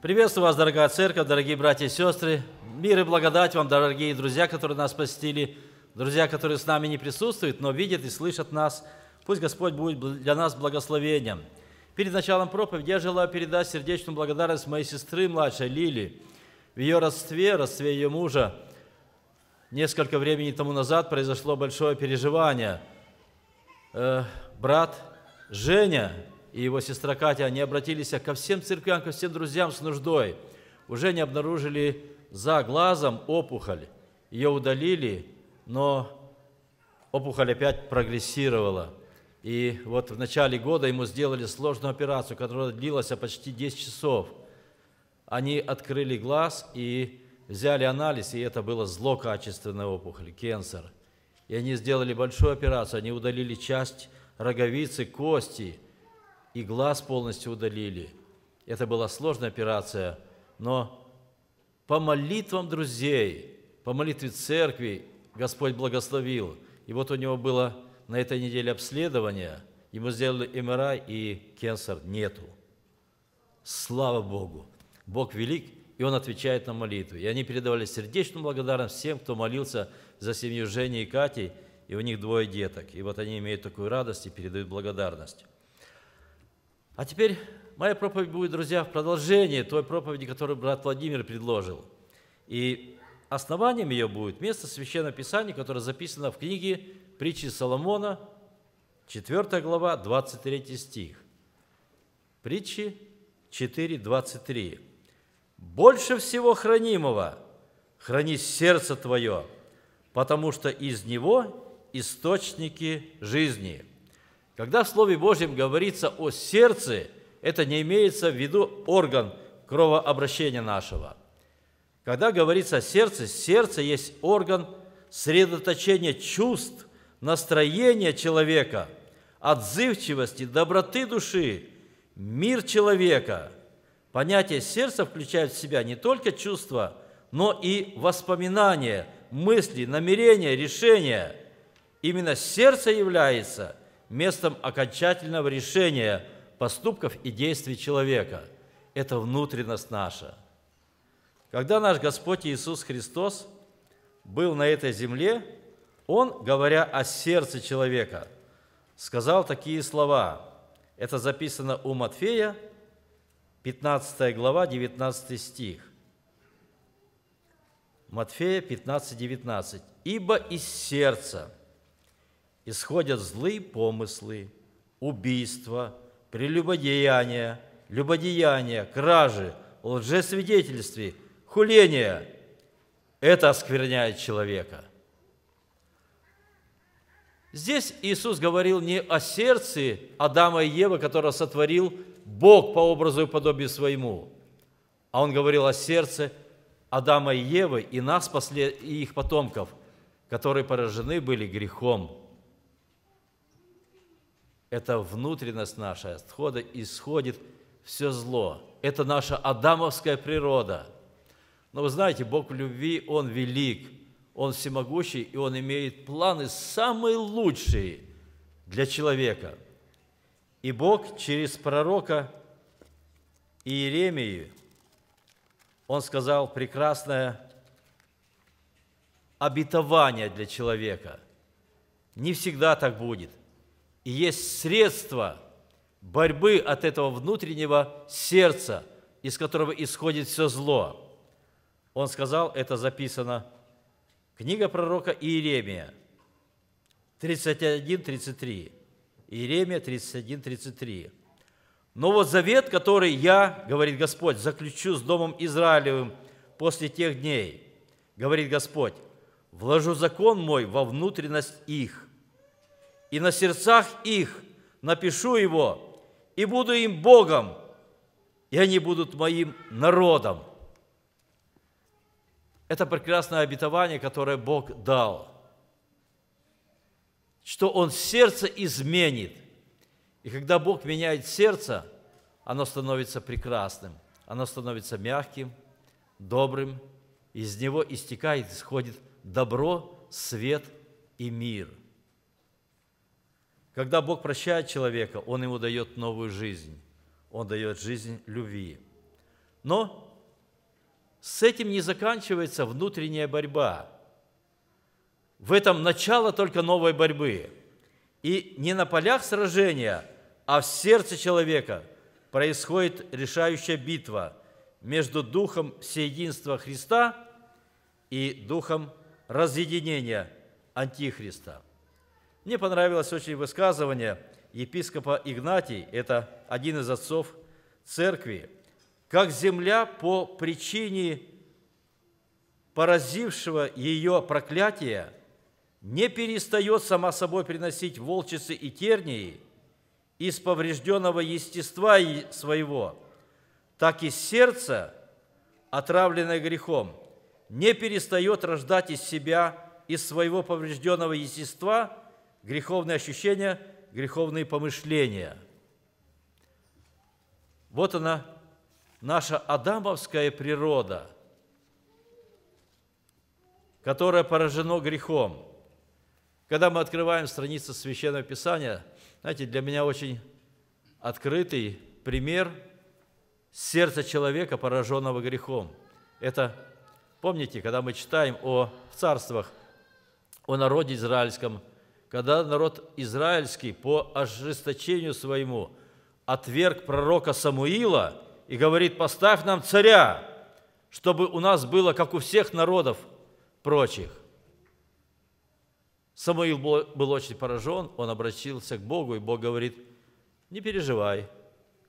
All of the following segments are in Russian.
Приветствую вас, дорогая церковь, дорогие братья и сестры. Мир и благодать вам, дорогие друзья, которые нас посетили, друзья, которые с нами не присутствуют, но видят и слышат нас. Пусть Господь будет для нас благословением. Перед началом проповеди я желаю передать сердечную благодарность моей сестры младшей Лили. В ее родстве, родстве ее мужа, несколько времени тому назад произошло большое переживание. Э, брат Женя и его сестра Катя, они обратились ко всем церквям, ко всем друзьям с нуждой. Уже не обнаружили за глазом опухоль. Ее удалили, но опухоль опять прогрессировала. И вот в начале года ему сделали сложную операцию, которая длилась почти 10 часов. Они открыли глаз и взяли анализ, и это было злокачественная опухоль, кенсер. И они сделали большую операцию, они удалили часть роговицы, кости – и глаз полностью удалили. Это была сложная операция, но по молитвам друзей, по молитве церкви Господь благословил. И вот у него было на этой неделе обследование, ему сделали МРА, и кенсер нету. Слава Богу! Бог велик, и Он отвечает на молитву. И они передавали сердечную благодарность всем, кто молился за семью Жени и Кати, и у них двое деток. И вот они имеют такую радость и передают благодарность. А теперь моя проповедь будет, друзья, в продолжении той проповеди, которую брат Владимир предложил. И основанием ее будет место Священного Писания, которое записано в книге «Притчи Соломона», 4 глава, 23 стих. Притчи 4, 23. «Больше всего хранимого храни сердце твое, потому что из него источники жизни». Когда в Слове Божьем говорится о сердце, это не имеется в виду орган кровообращения нашего. Когда говорится о сердце, сердце есть орган средоточения чувств, настроения человека, отзывчивости, доброты души, мир человека. Понятие сердца включает в себя не только чувства, но и воспоминания, мысли, намерения, решения. Именно сердце является – местом окончательного решения поступков и действий человека. Это внутренность наша. Когда наш Господь Иисус Христос был на этой земле, Он, говоря о сердце человека, сказал такие слова. Это записано у Матфея, 15 глава, 19 стих. Матфея 15, 19. «Ибо из сердца – исходят злые помыслы, убийства, прелюбодеяния, любодеяния, кражи, лжесвидетельстве, хуления. Это оскверняет человека. Здесь Иисус говорил не о сердце Адама и Евы, которое сотворил Бог по образу и подобию своему, а Он говорил о сердце Адама и Евы и нас, и их потомков, которые поражены были грехом – это внутренность наша, отхода исходит все зло. Это наша адамовская природа. Но вы знаете, Бог в любви, Он велик, Он всемогущий, и Он имеет планы самые лучшие для человека. И Бог через пророка Иеремию Он сказал прекрасное обетование для человека. Не всегда так будет и есть средство борьбы от этого внутреннего сердца, из которого исходит все зло. Он сказал, это записано, книга пророка Иеремия, 31-33. Иеремия 31-33. «Но вот завет, который я, — говорит Господь, — заключу с Домом Израилевым после тех дней, — говорит Господь, — вложу закон мой во внутренность их, и на сердцах их напишу его, и буду им Богом, и они будут моим народом. Это прекрасное обетование, которое Бог дал, что Он сердце изменит. И когда Бог меняет сердце, оно становится прекрасным, оно становится мягким, добрым, из него истекает, исходит добро, свет и мир – когда Бог прощает человека, Он ему дает новую жизнь. Он дает жизнь любви. Но с этим не заканчивается внутренняя борьба. В этом начало только новой борьбы. И не на полях сражения, а в сердце человека происходит решающая битва между духом всеединства Христа и духом разъединения Антихриста – мне понравилось очень высказывание епископа Игнатий, это один из отцов церкви, как земля по причине поразившего ее проклятия не перестает сама собой приносить волчицы и тернии из поврежденного естества своего, так и сердце, отравленное грехом, не перестает рождать из себя, из своего поврежденного естества – греховные ощущения, греховные помышления. Вот она, наша адамовская природа, которая поражена грехом. Когда мы открываем страницы Священного Писания, знаете, для меня очень открытый пример сердца человека, пораженного грехом. Это, помните, когда мы читаем о царствах, о народе израильском – когда народ израильский по ожесточению своему отверг пророка Самуила и говорит, поставь нам царя, чтобы у нас было, как у всех народов прочих. Самуил был очень поражен, он обратился к Богу, и Бог говорит, не переживай,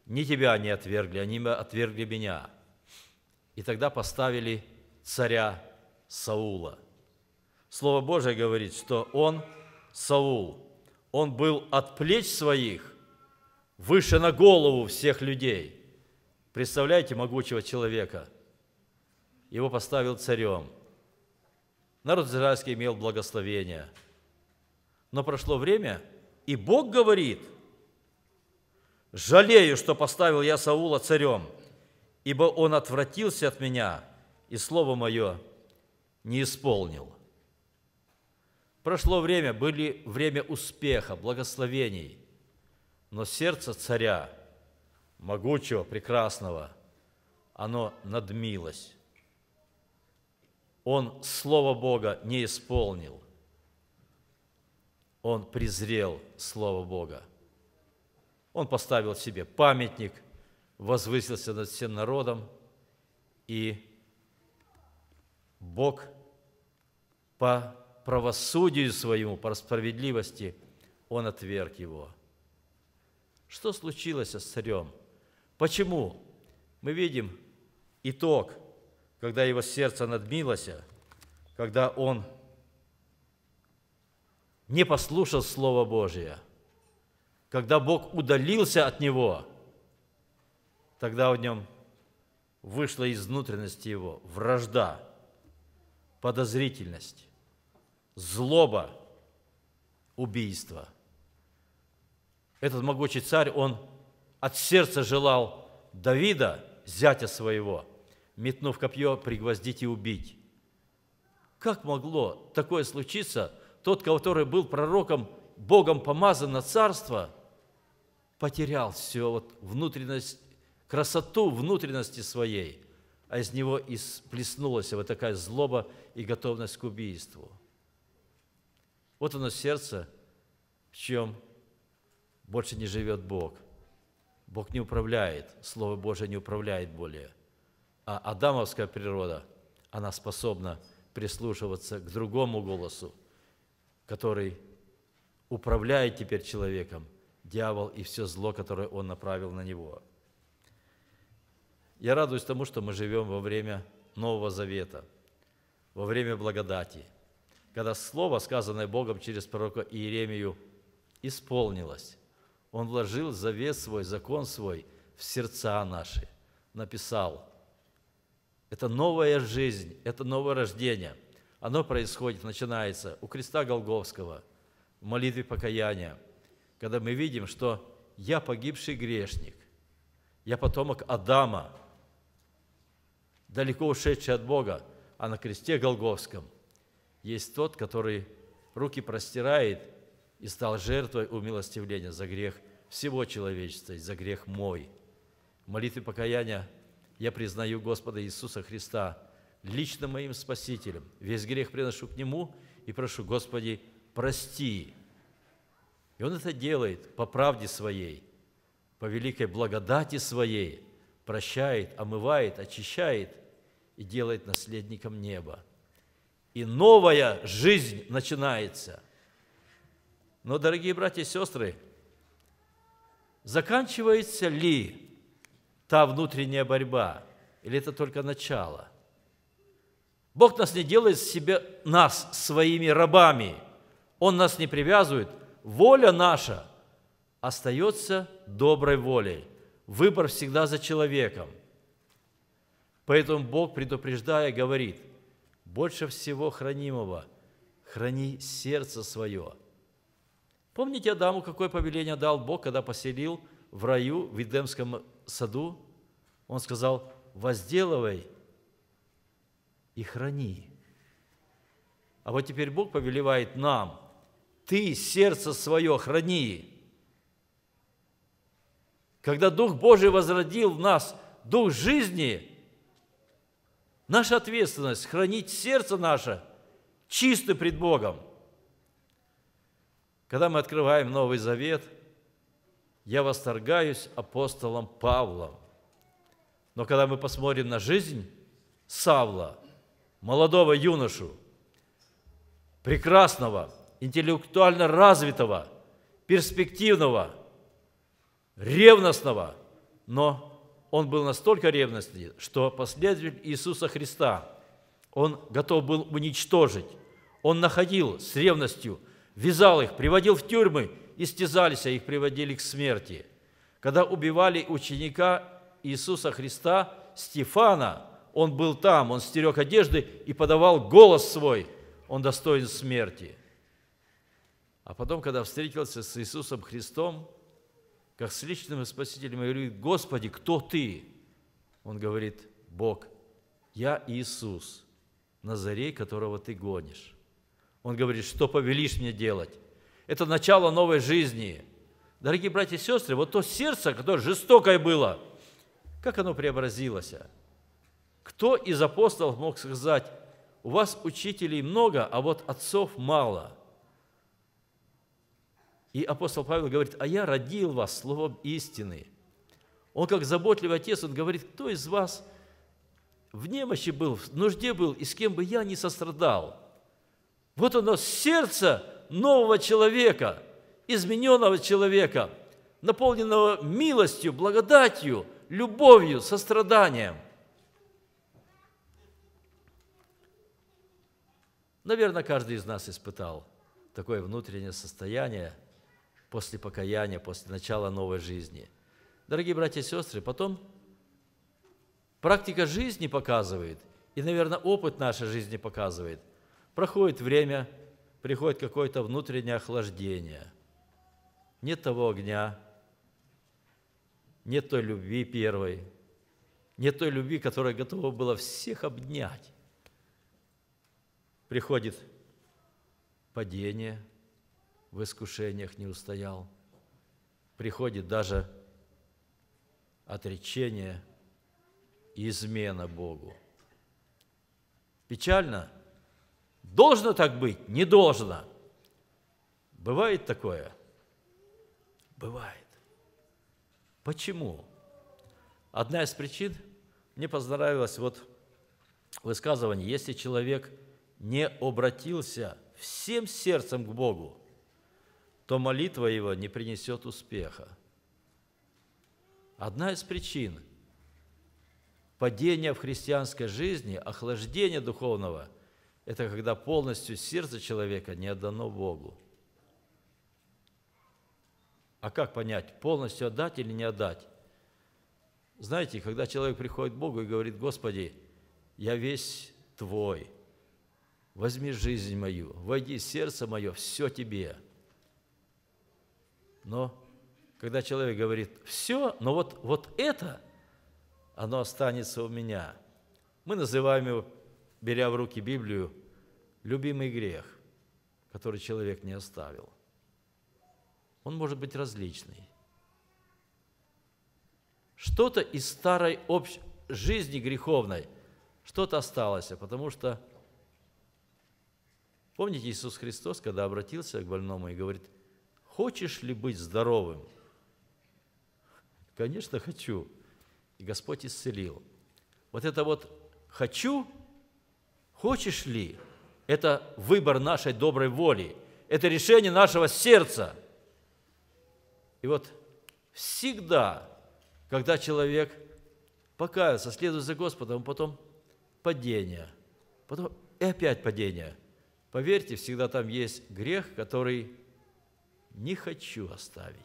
не тебя они отвергли, они отвергли меня. И тогда поставили царя Саула. Слово Божие говорит, что он – Саул, он был от плеч своих выше на голову всех людей. Представляете могучего человека? Его поставил царем. Народ израильский имел благословение. Но прошло время, и Бог говорит, «Жалею, что поставил я Саула царем, ибо он отвратился от меня, и слово мое не исполнил». Прошло время, были время успеха, благословений, но сердце царя, могучего, прекрасного, оно надмилось. Он Слово Бога не исполнил. Он презрел Слово Бога. Он поставил себе памятник, возвысился над всем народом, и Бог по правосудию своему, по справедливости, он отверг его. Что случилось с царем? Почему? Мы видим итог, когда его сердце надмилось, когда он не послушал Слова Божия, когда Бог удалился от него, тогда в нем вышла из внутренности его вражда, подозрительность, злоба, убийство. Этот могучий царь, он от сердца желал Давида, зятя своего, метнув копье, пригвоздить и убить. Как могло такое случиться? Тот, который был пророком, Богом помазан на царство, потерял все, вот внутренность, красоту внутренности своей, а из него и вот такая злоба и готовность к убийству – вот оно сердце, в чем больше не живет Бог. Бог не управляет, Слово Божие не управляет более. А адамовская природа, она способна прислушиваться к другому голосу, который управляет теперь человеком, дьявол и все зло, которое он направил на него. Я радуюсь тому, что мы живем во время Нового Завета, во время благодати – когда слово, сказанное Богом через пророка Иеремию, исполнилось. Он вложил завет свой, закон свой в сердца наши, написал. Это новая жизнь, это новое рождение. Оно происходит, начинается у креста Голговского, в молитве покаяния, когда мы видим, что я погибший грешник, я потомок Адама, далеко ушедший от Бога, а на кресте Голговском – есть тот, который руки простирает и стал жертвой умилостивления за грех всего человечества и за грех мой. В молитве покаяния я признаю Господа Иисуса Христа лично моим Спасителем. Весь грех приношу к Нему и прошу, Господи, прости. И Он это делает по правде Своей, по великой благодати Своей, прощает, омывает, очищает и делает наследником неба – и новая жизнь начинается. Но, дорогие братья и сестры, заканчивается ли та внутренняя борьба, или это только начало? Бог нас не делает себе, нас своими рабами. Он нас не привязывает. Воля наша остается доброй волей. Выбор всегда за человеком. Поэтому Бог, предупреждая, говорит – больше всего хранимого, храни сердце свое. Помните Адаму, какое повеление дал Бог, когда поселил в раю, в Эдемском саду? Он сказал, возделывай и храни. А вот теперь Бог повелевает нам, ты сердце свое храни. Когда Дух Божий возродил в нас Дух жизни – Наша ответственность – хранить сердце наше чисто пред Богом. Когда мы открываем Новый Завет, я восторгаюсь апостолом Павлом. Но когда мы посмотрим на жизнь Савла, молодого юношу, прекрасного, интеллектуально развитого, перспективного, ревностного, но он был настолько ревностный, что последователь Иисуса Христа, он готов был уничтожить. Он находил с ревностью, вязал их, приводил в тюрьмы, истязались, а их приводили к смерти. Когда убивали ученика Иисуса Христа, Стефана, он был там, он стерег одежды и подавал голос свой, он достоин смерти. А потом, когда встретился с Иисусом Христом, как с личным спасителем, и говорит, Господи, кто Ты? Он говорит, Бог, я Иисус, Назарей, которого Ты гонишь. Он говорит, что повелишь мне делать? Это начало новой жизни. Дорогие братья и сестры, вот то сердце, которое жестокое было, как оно преобразилось? Кто из апостолов мог сказать, у вас учителей много, а вот отцов мало – и апостол Павел говорит, а я родил вас словом истины. Он как заботливый отец, он говорит, кто из вас в немощи был, в нужде был, и с кем бы я не сострадал. Вот оно, сердце нового человека, измененного человека, наполненного милостью, благодатью, любовью, состраданием. Наверное, каждый из нас испытал такое внутреннее состояние – после покаяния, после начала новой жизни. Дорогие братья и сестры, потом практика жизни показывает, и, наверное, опыт нашей жизни показывает. Проходит время, приходит какое-то внутреннее охлаждение. Нет того огня, нет той любви первой, нет той любви, которая готова была всех обнять. Приходит падение, в искушениях не устоял. Приходит даже отречение и измена Богу. Печально? Должно так быть? Не должно. Бывает такое? Бывает. Почему? Одна из причин, мне понравилось вот высказывание, если человек не обратился всем сердцем к Богу, то молитва его не принесет успеха. Одна из причин падения в христианской жизни, охлаждения духовного – это когда полностью сердце человека не отдано Богу. А как понять, полностью отдать или не отдать? Знаете, когда человек приходит к Богу и говорит, «Господи, я весь Твой, возьми жизнь мою, войди в сердце мое, все Тебе». Но когда человек говорит, все, но вот, вот это, оно останется у меня. Мы называем его, беря в руки Библию, любимый грех, который человек не оставил. Он может быть различный. Что-то из старой общ... жизни греховной, что-то осталось, потому что Помните, Иисус Христос, когда обратился к больному и говорит – хочешь ли быть здоровым? Конечно, хочу. И Господь исцелил. Вот это вот «хочу», «хочешь ли» – это выбор нашей доброй воли, это решение нашего сердца. И вот всегда, когда человек покаялся, следует за Господом, потом падение, потом и опять падение. Поверьте, всегда там есть грех, который не хочу оставить.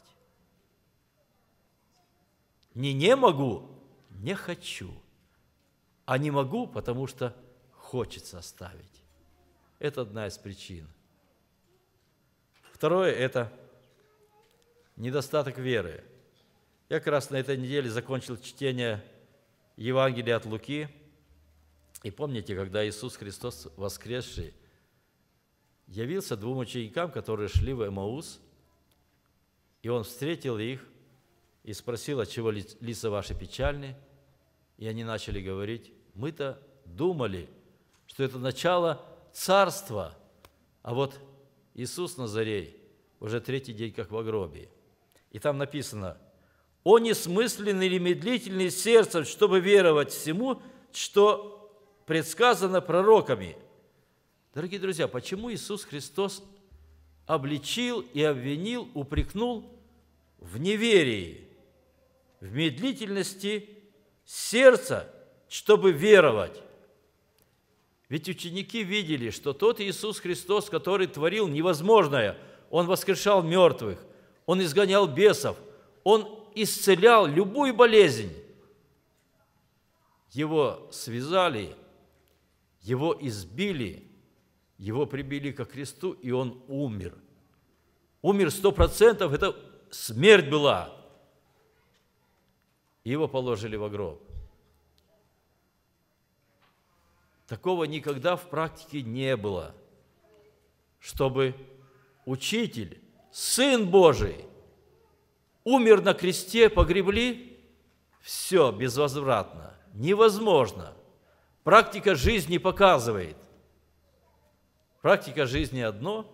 Не не могу, не хочу. А не могу, потому что хочется оставить. Это одна из причин. Второе – это недостаток веры. Я как раз на этой неделе закончил чтение Евангелия от Луки. И помните, когда Иисус Христос воскресший явился двум ученикам, которые шли в Эмаус – и он встретил их и спросил, от чего лица ваши печальны. И они начали говорить, мы-то думали, что это начало царства, а вот Иисус Назарей уже третий день как в гробе. И там написано, «О несмысленный или медлительный сердцем, чтобы веровать всему, что предсказано пророками». Дорогие друзья, почему Иисус Христос обличил и обвинил, упрекнул в неверии, в медлительности сердца, чтобы веровать. Ведь ученики видели, что тот Иисус Христос, который творил невозможное, Он воскрешал мертвых, Он изгонял бесов, Он исцелял любую болезнь. Его связали, Его избили, Его прибили ко кресту, и Он умер. Умер сто процентов, это смерть была. Его положили в гроб. Такого никогда в практике не было, чтобы учитель, Сын Божий, умер на кресте, погребли, все безвозвратно, невозможно. Практика жизни показывает. Практика жизни одно,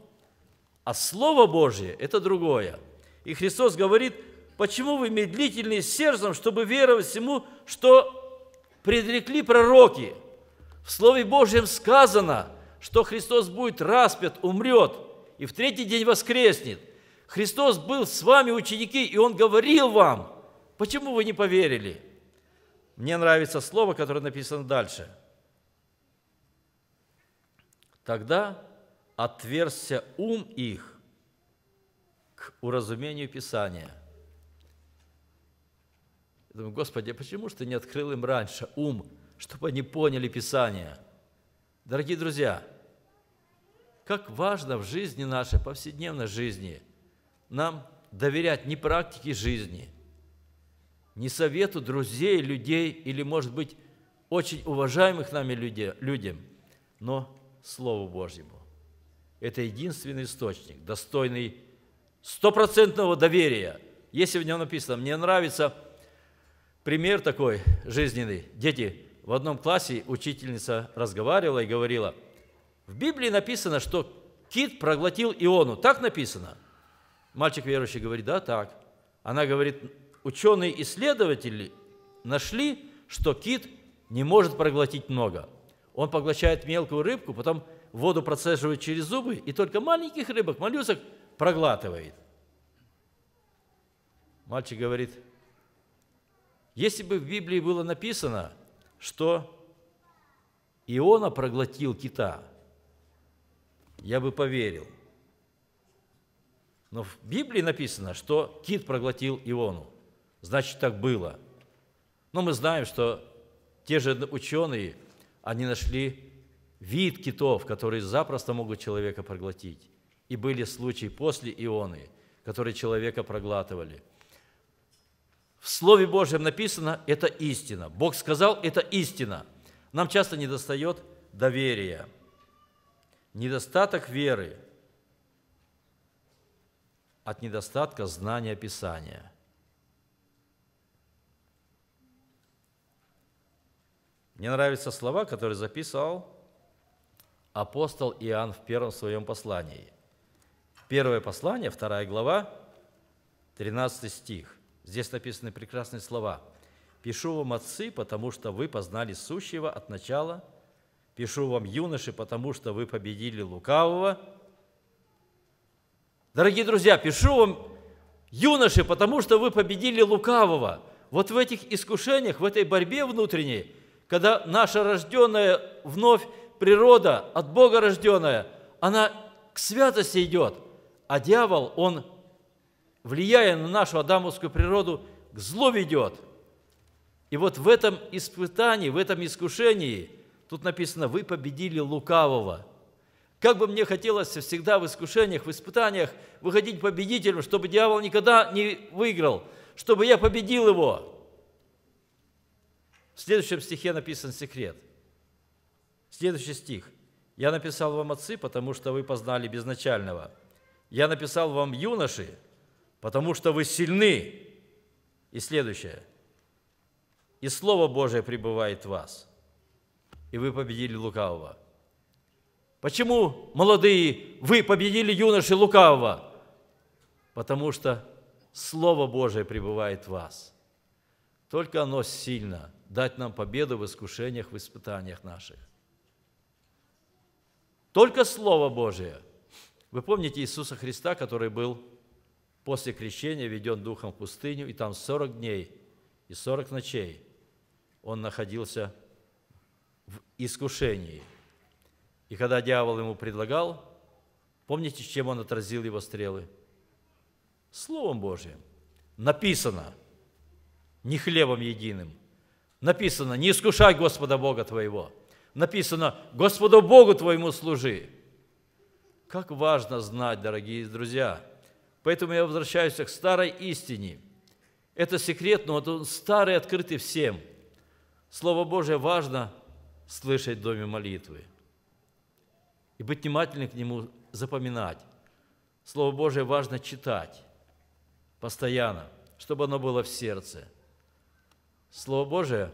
а Слово Божье – это другое – и Христос говорит, почему вы медлительны сердцем, чтобы веровать всему, что предрекли пророки? В Слове Божьем сказано, что Христос будет распят, умрет и в третий день воскреснет. Христос был с вами, ученики, и Он говорил вам, почему вы не поверили? Мне нравится слово, которое написано дальше. Тогда отверзся ум их, к уразумению Писания. Я думаю, Господи, а почему же Ты не открыл им раньше ум, чтобы они поняли Писание? Дорогие друзья, как важно в жизни нашей, повседневной жизни, нам доверять не практике жизни, не совету друзей, людей или, может быть, очень уважаемых нами людей, людям, но Слову Божьему. Это единственный источник, достойный стопроцентного доверия. Если в нем написано, мне нравится пример такой жизненный. Дети, в одном классе учительница разговаривала и говорила, в Библии написано, что кит проглотил Иону. Так написано? Мальчик верующий говорит, да, так. Она говорит, ученые-исследователи нашли, что кит не может проглотить много. Он поглощает мелкую рыбку, потом воду процеживает через зубы, и только маленьких рыбок, моллюсок – проглатывает. Мальчик говорит, если бы в Библии было написано, что Иона проглотил кита, я бы поверил. Но в Библии написано, что кит проглотил Иону. Значит, так было. Но мы знаем, что те же ученые, они нашли вид китов, которые запросто могут человека проглотить. И были случаи после Ионы, которые человека проглатывали. В Слове Божьем написано «это истина». Бог сказал «это истина». Нам часто недостает доверия. Недостаток веры от недостатка знания Писания. Мне нравятся слова, которые записал апостол Иоанн в первом своем послании – Первое послание, вторая глава, 13 стих. Здесь написаны прекрасные слова. «Пишу вам, отцы, потому что вы познали сущего от начала. Пишу вам, юноши, потому что вы победили лукавого». Дорогие друзья, пишу вам, юноши, потому что вы победили лукавого. Вот в этих искушениях, в этой борьбе внутренней, когда наша рожденная вновь природа, от Бога рожденная, она к святости идет – а дьявол, он, влияя на нашу адамовскую природу, к злу ведет. И вот в этом испытании, в этом искушении, тут написано, вы победили лукавого. Как бы мне хотелось всегда в искушениях, в испытаниях выходить победителем, чтобы дьявол никогда не выиграл, чтобы я победил его. В следующем стихе написан секрет. Следующий стих. «Я написал вам отцы, потому что вы познали безначального». Я написал вам юноши, потому что вы сильны. И следующее. И Слово Божие пребывает в вас, и вы победили лукавого. Почему, молодые, вы победили юноши лукавого? Потому что Слово Божие пребывает в вас. Только оно сильно дать нам победу в искушениях, в испытаниях наших. Только Слово Божие – вы помните Иисуса Христа, который был после крещения введен Духом в пустыню, и там 40 дней и 40 ночей он находился в искушении. И когда дьявол ему предлагал, помните, чем он отразил его стрелы? Словом Божьим. Написано, не хлебом единым. Написано, не искушай Господа Бога твоего. Написано, Господу Богу твоему служи. Как важно знать, дорогие друзья. Поэтому я возвращаюсь к старой истине. Это секрет, но вот он старый, открытый всем. Слово Божие важно слышать в доме молитвы и быть внимательным к нему, запоминать. Слово Божие важно читать постоянно, чтобы оно было в сердце. Слово Божие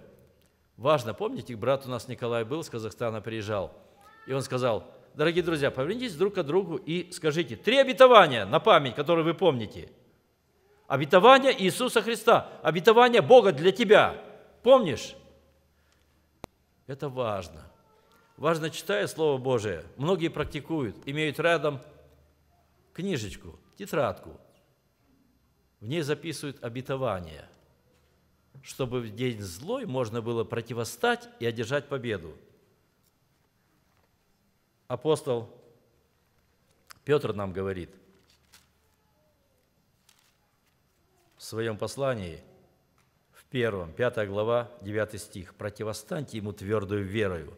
важно. Помните, брат у нас Николай был, с Казахстана приезжал, и он сказал – дорогие друзья, повернитесь друг к другу и скажите, три обетования на память, которые вы помните. Обетование Иисуса Христа, обетование Бога для тебя. Помнишь? Это важно. Важно, читая Слово Божие, многие практикуют, имеют рядом книжечку, тетрадку. В ней записывают обетование, чтобы в день злой можно было противостать и одержать победу апостол Петр нам говорит в своем послании, в первом, 5 глава, 9 стих, «Противостаньте ему твердую верою,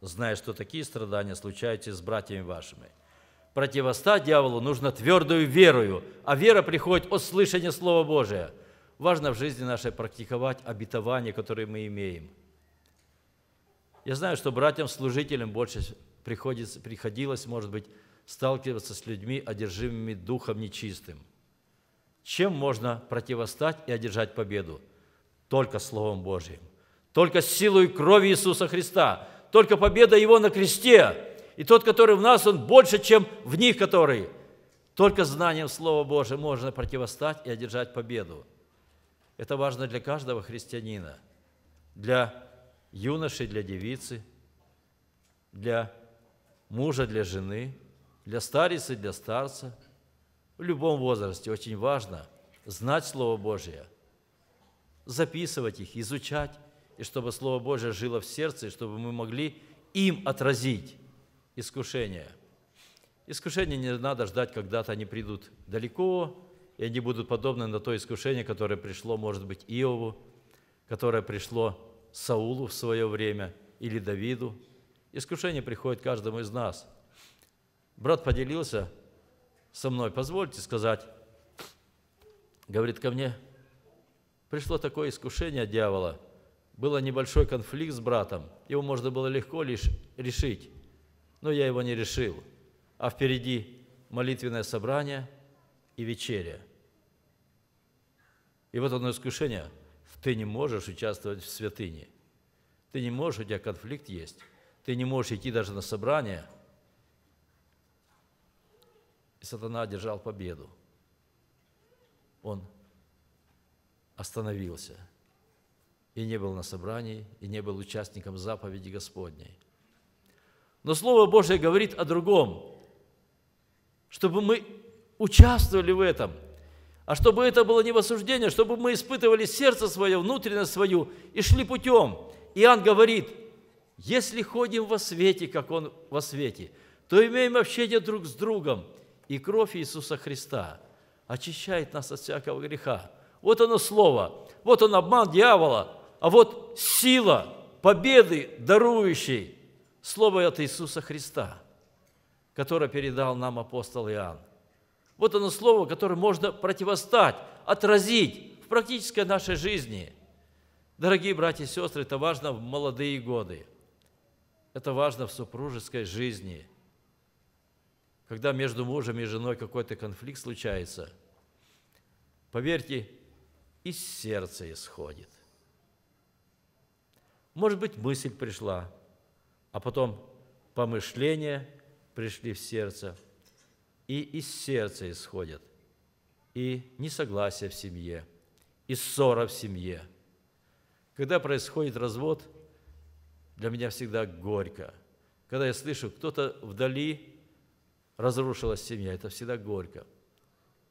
зная, что такие страдания случаются с братьями вашими». Противостать дьяволу нужно твердую верою, а вера приходит от слышания Слова Божия. Важно в жизни нашей практиковать обетование, которое мы имеем – я знаю, что братьям-служителям больше приходится, приходилось, может быть, сталкиваться с людьми, одержимыми духом нечистым. Чем можно противостать и одержать победу? Только Словом Божьим, только силой крови Иисуса Христа, только победа Его на кресте. И тот, который в нас, он больше, чем в них, который. Только знанием Слова Божьего можно противостать и одержать победу. Это важно для каждого христианина, для юноши, для девицы, для мужа для жены, для старицы, для старца. В любом возрасте очень важно знать Слово Божье, записывать их, изучать, и чтобы Слово Божье жило в сердце, и чтобы мы могли им отразить искушение. Искушения не надо ждать, когда-то они придут далеко, и они будут подобны на то искушение, которое пришло, может быть, Иову, которое пришло Саулу в свое время или Давиду – Искушение приходит каждому из нас. Брат поделился со мной, позвольте сказать, говорит ко мне, пришло такое искушение от дьявола, был небольшой конфликт с братом, его можно было легко лишь решить, но я его не решил, а впереди молитвенное собрание и вечеря. И вот одно искушение, ты не можешь участвовать в святыне, ты не можешь, у тебя конфликт есть ты не можешь идти даже на собрание. И сатана одержал победу. Он остановился и не был на собрании, и не был участником заповеди Господней. Но Слово Божье говорит о другом, чтобы мы участвовали в этом, а чтобы это было не в осуждении, чтобы мы испытывали сердце свое, внутренность свою и шли путем. Иоанн говорит – если ходим во свете, как Он во свете, то имеем общение друг с другом, и кровь Иисуса Христа очищает нас от всякого греха. Вот оно слово, вот он обман дьявола, а вот сила победы дарующей слово от Иисуса Христа, которое передал нам апостол Иоанн. Вот оно слово, которое можно противостать, отразить в практической нашей жизни. Дорогие братья и сестры, это важно в молодые годы – это важно в супружеской жизни. Когда между мужем и женой какой-то конфликт случается, поверьте, из сердца исходит. Может быть, мысль пришла, а потом помышления пришли в сердце, и из сердца исходят, и несогласие в семье, и ссора в семье. Когда происходит развод – для меня всегда горько. Когда я слышу, кто-то вдали разрушилась семья, это всегда горько.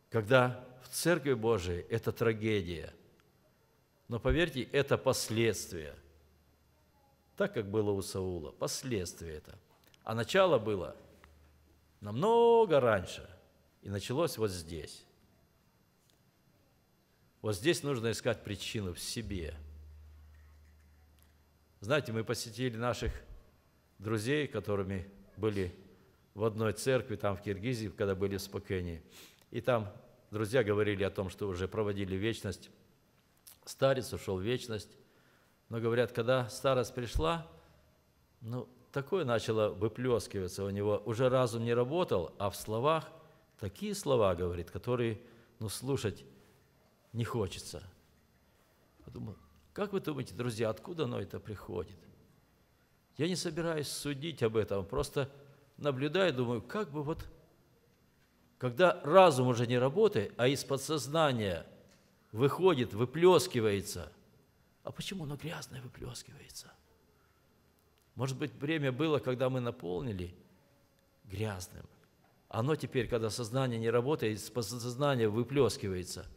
Когда в Церкви Божией это трагедия. Но поверьте, это последствия. Так, как было у Саула. Последствия это. А начало было намного раньше. И началось вот здесь. Вот здесь нужно искать причину в себе – знаете, мы посетили наших друзей, которыми были в одной церкви, там в Киргизии, когда были в Спокене. И там друзья говорили о том, что уже проводили вечность. Старец ушел в вечность. Но говорят, когда старость пришла, ну, такое начало выплескиваться у него. Уже разум не работал, а в словах такие слова, говорит, которые, ну, слушать не хочется. Подумал, как вы думаете, друзья, откуда оно это приходит? Я не собираюсь судить об этом, просто наблюдаю, думаю, как бы вот, когда разум уже не работает, а из подсознания выходит, выплескивается. А почему оно грязное выплескивается? Может быть, время было, когда мы наполнили грязным. Оно теперь, когда сознание не работает, из подсознания выплескивается –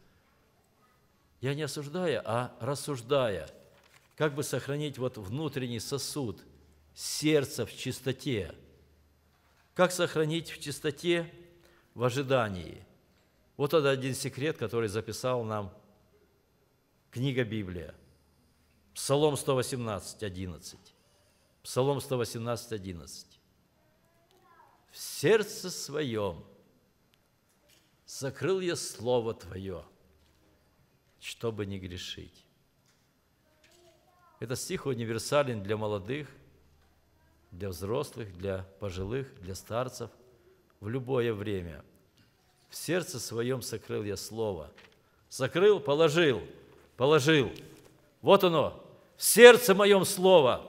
я не осуждая, а рассуждая, как бы сохранить вот внутренний сосуд, сердце в чистоте. Как сохранить в чистоте в ожидании? Вот это один секрет, который записал нам книга Библия. Псалом 118, 11. Псалом 118, 11. «В сердце своем закрыл я Слово Твое, чтобы не грешить. Это стих универсален для молодых, для взрослых, для пожилых, для старцев в любое время. В сердце своем сокрыл я слово. Сокрыл, положил, положил. Вот оно, в сердце моем слово,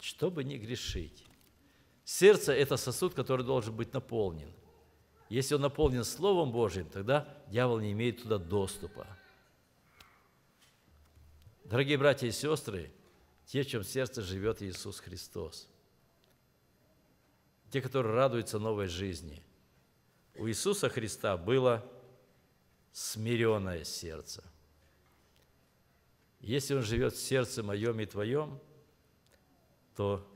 чтобы не грешить. Сердце – это сосуд, который должен быть наполнен. Если он наполнен Словом Божьим, тогда дьявол не имеет туда доступа. Дорогие братья и сестры, те, в чем сердце живет Иисус Христос. Те, которые радуются новой жизни. У Иисуса Христа было смиренное сердце. Если Он живет в сердце моем и твоем, то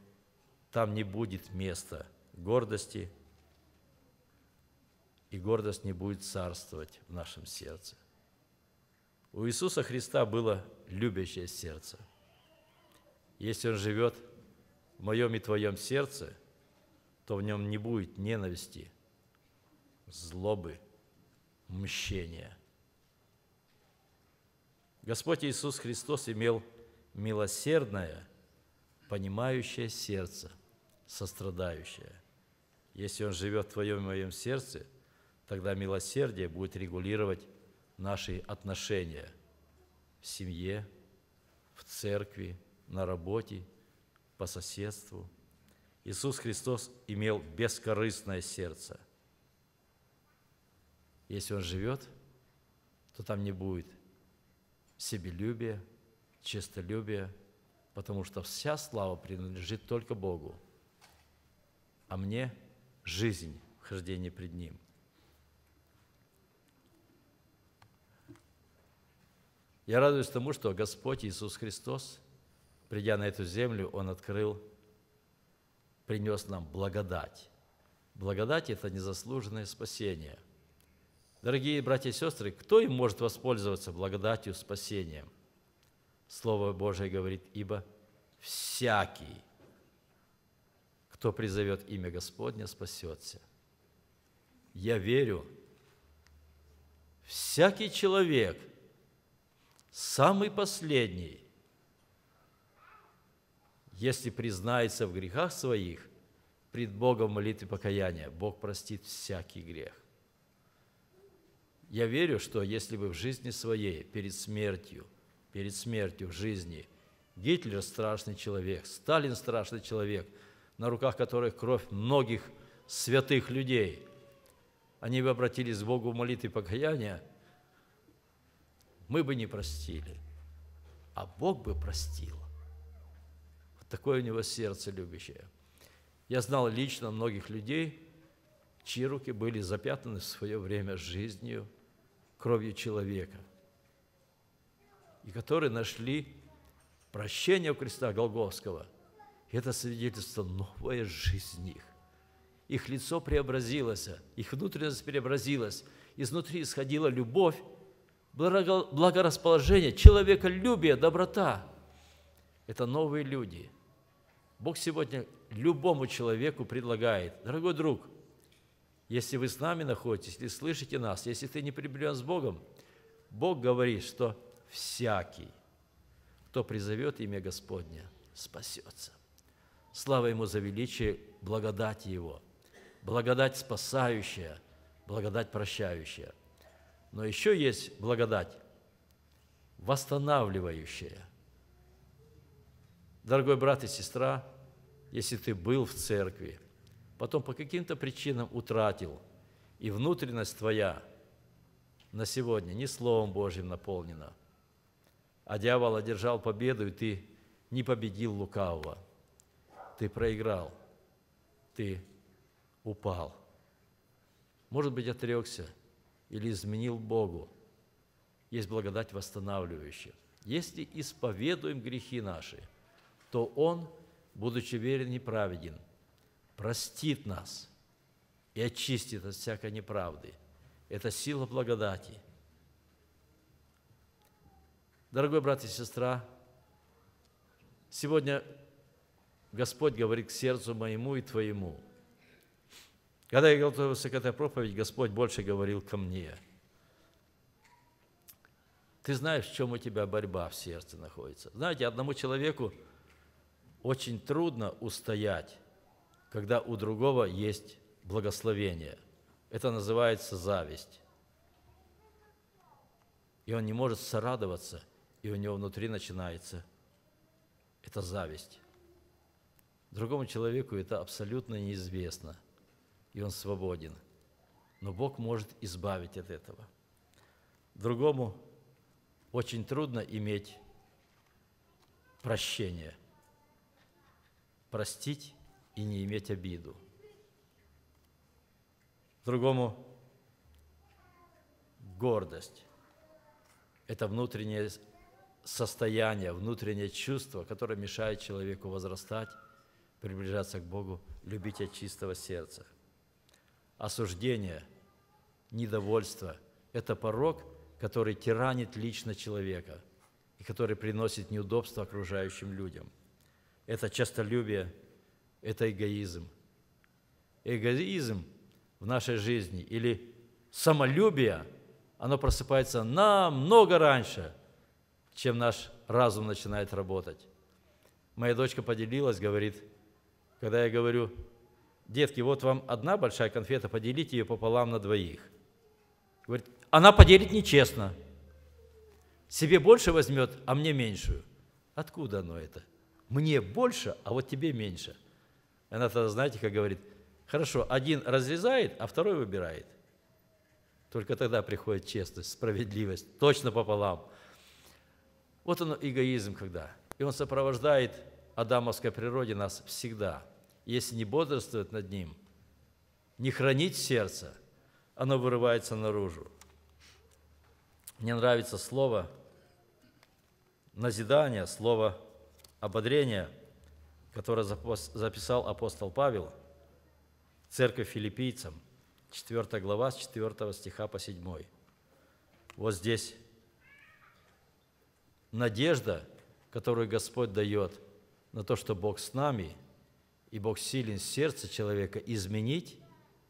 там не будет места гордости, и гордость не будет царствовать в нашем сердце. У Иисуса Христа было любящее сердце. Если он живет в моем и твоем сердце, то в нем не будет ненависти, злобы, мщения. Господь Иисус Христос имел милосердное, понимающее сердце, сострадающее. Если он живет в твоем и моем сердце, тогда милосердие будет регулировать наши отношения – в семье, в церкви, на работе, по соседству. Иисус Христос имел бескорыстное сердце. Если Он живет, то там не будет себелюбия, честолюбия, потому что вся слава принадлежит только Богу, а мне жизнь, хождение пред Ним – Я радуюсь тому, что Господь Иисус Христос, придя на эту землю, Он открыл, принес нам благодать. Благодать – это незаслуженное спасение. Дорогие братья и сестры, кто им может воспользоваться благодатью спасения? Слово Божие говорит, ибо всякий, кто призовет имя Господня, спасется. Я верю, всякий человек – самый последний, если признается в грехах своих, пред Богом молитвы покаяния, Бог простит всякий грех. Я верю, что если бы в жизни своей, перед смертью, перед смертью в жизни, Гитлер – страшный человек, Сталин – страшный человек, на руках которых кровь многих святых людей, они бы обратились к Богу в молитве покаяния – мы бы не простили, а Бог бы простил. Вот такое у него сердце любящее. Я знал лично многих людей, чьи руки были запятнаны в свое время жизнью, кровью человека, и которые нашли прощение у креста Голговского. И это свидетельство новой жизни их. Их лицо преобразилось, их внутренность преобразилась, изнутри исходила любовь, благорасположение, человеколюбие, доброта – это новые люди. Бог сегодня любому человеку предлагает, дорогой друг, если вы с нами находитесь, если слышите нас, если ты не приближен с Богом, Бог говорит, что всякий, кто призовет имя Господня, спасется. Слава Ему за величие, благодать Его, благодать спасающая, благодать прощающая – но еще есть благодать, восстанавливающая. Дорогой брат и сестра, если ты был в церкви, потом по каким-то причинам утратил, и внутренность твоя на сегодня не Словом Божьим наполнена, а дьявол одержал победу, и ты не победил лукавого. Ты проиграл, ты упал. Может быть, отрекся – или изменил Богу, есть благодать восстанавливающая. Если исповедуем грехи наши, то Он, будучи верен и праведен, простит нас и очистит от всякой неправды. Это сила благодати. Дорогой брат и сестра, сегодня Господь говорит к сердцу моему и твоему – когда я готовился к этой проповеди, Господь больше говорил ко мне. Ты знаешь, в чем у тебя борьба в сердце находится. Знаете, одному человеку очень трудно устоять, когда у другого есть благословение. Это называется зависть. И он не может сорадоваться, и у него внутри начинается это зависть. Другому человеку это абсолютно неизвестно – и он свободен. Но Бог может избавить от этого. Другому очень трудно иметь прощение, простить и не иметь обиду. Другому гордость – это внутреннее состояние, внутреннее чувство, которое мешает человеку возрастать, приближаться к Богу, любить от чистого сердца осуждение, недовольство – это порог, который тиранит лично человека и который приносит неудобства окружающим людям. Это честолюбие, это эгоизм. Эгоизм в нашей жизни или самолюбие, оно просыпается намного раньше, чем наш разум начинает работать. Моя дочка поделилась, говорит, когда я говорю – детки, вот вам одна большая конфета, поделите ее пополам на двоих. Говорит, она поделит нечестно. Себе больше возьмет, а мне меньшую. Откуда оно это? Мне больше, а вот тебе меньше. Она тогда, знаете, как говорит, хорошо, один разрезает, а второй выбирает. Только тогда приходит честность, справедливость, точно пополам. Вот он эгоизм когда. И он сопровождает адамовской природе нас всегда – если не бодрствовать над ним, не хранить сердце, оно вырывается наружу. Мне нравится слово назидание, слово ободрение, которое записал апостол Павел в церковь филиппийцам, 4 глава, с 4 стиха по 7. Вот здесь надежда, которую Господь дает на то, что Бог с нами – и Бог силен сердце человека изменить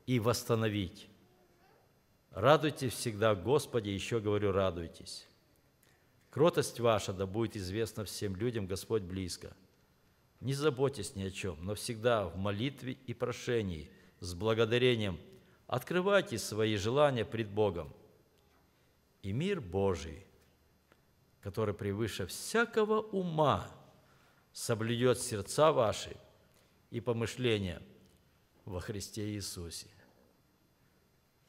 и восстановить. Радуйтесь всегда, Господи, еще говорю, радуйтесь. Кротость ваша да будет известна всем людям, Господь близко. Не заботьтесь ни о чем, но всегда в молитве и прошении с благодарением открывайте свои желания пред Богом. И мир Божий, который превыше всякого ума, соблюдет сердца ваши – и помышления во Христе Иисусе.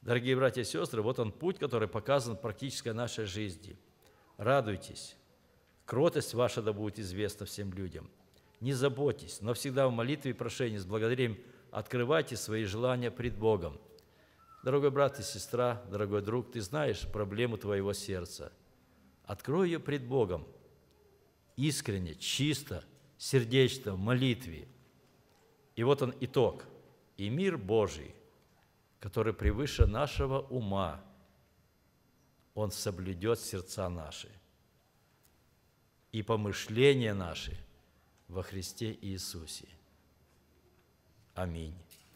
Дорогие братья и сестры, вот он путь, который показан в практической нашей жизни. Радуйтесь, кротость ваша да будет известна всем людям. Не заботьтесь, но всегда в молитве и прошении с благодарением открывайте свои желания пред Богом. Дорогой брат и сестра, дорогой друг, ты знаешь проблему твоего сердца. Открой ее пред Богом искренне, чисто, сердечно, в молитве – и вот он итог. И мир Божий, который превыше нашего ума, он соблюдет сердца наши и помышления наши во Христе Иисусе. Аминь.